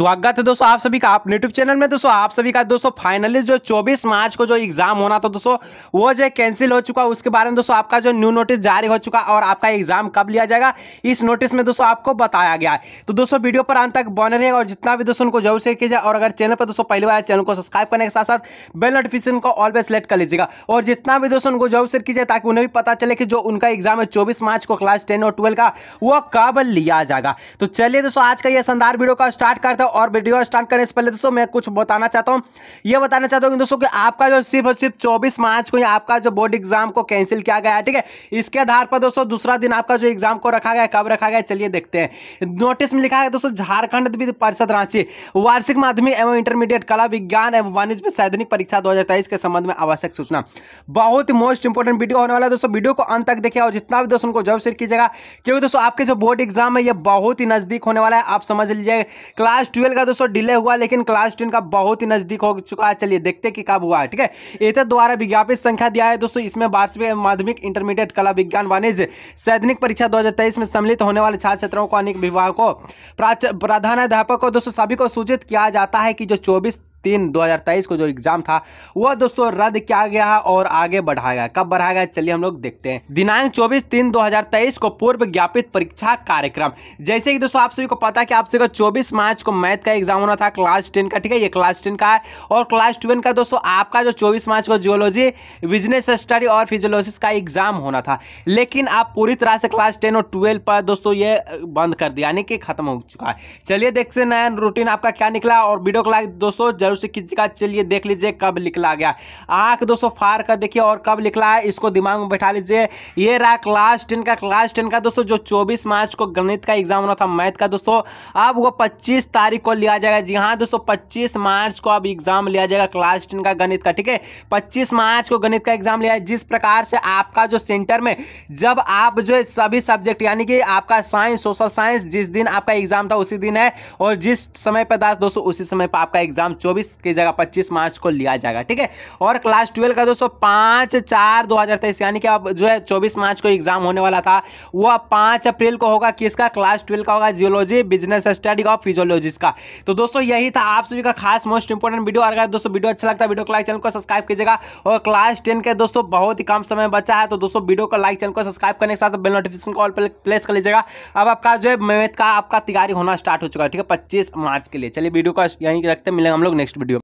स्वागत है दोस्तों आप सभी का आप यूट्यूब चैनल में दोस्तों आप सभी का दोस्तों फाइनली जो 24 मार्च को जो एग्जाम होना था दोस्तों वो जो कैंसिल हो चुका उसके बारे में दोस्तों आपका जो न्यू नोटिस जारी हो चुका और आपका एग्जाम कब लिया जाएगा इस नोटिस में दोस्तों आपको बताया गया तो दोस्तों वीडियो पर अंत तक बने रहे और जितना भी दोस्तों उनको जरूर शेयर कीजिए और अगर चैनल पर दोस्तों पहली बार चैनल को सब्सक्राइब करने के साथ साथ बेल नोटिफिकेशन को ऑलवेज सेलेक्ट कर लीजिएगा और जितना भी दोस्तों उनको जरूर शेयर कीजिए ताकि उन्हें भी पता चले कि जो उनका एग्जाम है चौबीस मार्च को क्लास टेन और ट्वेल्व का वो कब लिया जाएगा तो चलिए दोस्तों आज का यह शानदार वीडियो का स्टार्ट करते हैं और वीडियो स्टार्ट करने से पहले दोस्तों मैं कुछ बताना चाहता हूँ ये बताना चाहता हूँ दोस्तों कि आपका जो सिर्फ और सिर्फ चौबीस मार्च को आपका जो बोर्ड एग्जाम को कैंसिल किया गया है ठीक है इसके आधार पर दोस्तों दूसरा दिन आपका जो एग्जाम को रखा गया कब रखा गया चलिए देखते हैं नोटिस में लिखा है दोस्तों झारखंड विधि परिषद रांची वार्षिक माध्यमिक एवं इंटरमीडिएट कला विज्ञान एवं वाणिज्य में सैद्धानिक परीक्षा दो के संबंध में आवश्यक सूचना बहुत ही मोस्ट इंपोर्टेंट वीडियो होने वाला है दोस्तों वीडियो को अंत तक देखिए और जितना भी दोस्तों को जब शेयर कीजिएगा क्योंकि दोस्तों आपके जो बोर्ड एग्जाम है ये बहुत ही नजदीक होने वाला है आप समझ लीजिए क्लास ट्वेल्व का दोस्तों डिले हुआ लेकिन क्लास टेन का बहुत ही नजदीक हो चुका है चलिए देखते कि कब हुआ है ठीक है एथर द्वारा विज्ञापित संख्या दिया है दोस्तों इसमें वार्षिक माध्यमिक इंटरमीडिएट कला विज्ञान वाणिज्य सैद्निक परीक्षा दो में सम्मिलित होने वाले छात्र छात्राओं को अनेक विभागों को को दोस्तों सभी को सूचित किया जाता है कि जो चौबीस तीन 2023 को जो एग्जाम था वह दोस्तों रद्द किया गया है और आगे बढ़ाया गया कब बढ़ाया गया चलिए हम लोग देखते हैं दिनांक 24 तीन 2023 को पूर्व ज्ञापित परीक्षा कार्यक्रम जैसे कि दोस्तों आप सभी को पता कि आपसे सभी 24 मार्च को मैथ का एग्जाम होना था क्लास टेन का ठीक है ये क्लास टेन का है और क्लास ट्वेल्व का दोस्तों आपका जो चौबीस मार्च को जियोलॉजी बिजनेस स्टडी और फिजियोलॉजिस्ट का एग्जाम होना था लेकिन आप पूरी तरह से क्लास टेन और ट्वेल्व पर दोस्तों ये बंद कर दिया यानी कि खत्म हो चुका है चलिए देखते नया रूटीन आपका क्या निकला और वीडियो को लाइक दोस्तों जरूर से कीजिएगा चलिए देख लीजिए कब निकला गया आँख दोस्तों फार का देखिए और कब निकला है इसको दिमाग में बैठा लीजिए ये रहा क्लास टेन का क्लास टेन का दोस्तों जो चौबीस मार्च को गणित का एग्जाम होना था मैथ का दोस्तों अब वो पच्चीस तारीख को लिया जाएगा जी हाँ दोस्तों पच्चीस मार्च को अब एग्जाम लिया जाएगा क्लास टेन का गणित का ठीक है पच्चीस मार्च को गणित का एग्जाम लिया जिस प्रकार से आपका जो सेंटर में जब आप जो सभी सब्जेक्ट यानी कि आपका साइंस सोशल साइंस जिस दिन आपका एग्जाम था उसी दिन है और जिस समय पर दोस्तों उसी समय पर आपका एग्जाम चौबीस चौबीस की जगह पच्चीस मार्च को लिया जाएगा ठीक है और क्लास ट्वेल्व का दोस्तों पाँच चार दो हज़ार तेईस यानी कि अब जो है चौबीस मार्च को एग्जाम होने वाला था वह पाँच अप्रैल को होगा किसका क्लास ट्वेल्व का होगा geology business study of physiology का तो दोस्तों यही था आप सभी का खास मोस्ट इंपॉर्टेंट वीडियो अगर दोस्तों वीडियो अच्छा लगता है वीडियो को लाइक चैनल को सब्सक्राइब कीजिएगा और क्लास टेन के दोस्तों बहुत ही कम समय बचा है तो दोस्तों वीडियो को लाइक चैनल को सब्सक्राइब करने के साथ बेल नोटिफिकेशन कॉल पर प्लेस कर लीजिएगा अब आपका जो है मेहनत का आपका तैयारी होना स्टार्ट हो चुका है ठीक है पच्चीस मार्च के लिए चलिए वीडियो का यहीं रखते मिलेंगे हम लोग नेक्स्ट नेक्स्ट वीडियो